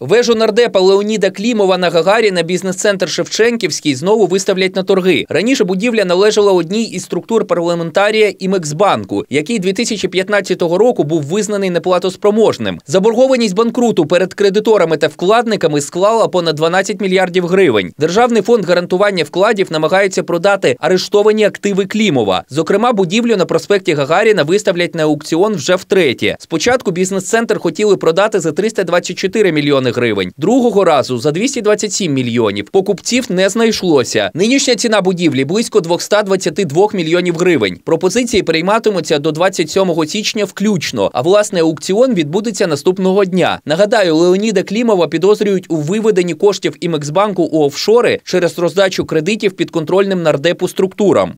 Вежу нардепа Леоніда Клімова на Гагаріна бізнес-центр Шевченківський знову виставлять на торги. Раніше будівля належала одній із структур парламентарія і Мексбанку, який 2015 року був визнаний неплатоспроможним. Заборгованість банкруту перед кредиторами та вкладниками склала понад 12 мільярдів гривень. Державний фонд гарантування вкладів намагається продати арештовані активи Клімова. Зокрема, будівлю на проспекті Гагаріна виставлять на аукціон вже втретє. Спочатку бізнес-центр хотіли продати за 324 мільйони мільйони гривень. Другого разу за 227 мільйонів покупців не знайшлося. Нинішня ціна будівлі близько 222 мільйонів гривень. Пропозиції прийматимуться до 27 січня включно. А власне аукціон відбудеться наступного дня. Нагадаю, Леоніда Клімова підозрюють у виведенні коштів імексбанку у офшори через роздачу кредитів підконтрольним нардепу структурам.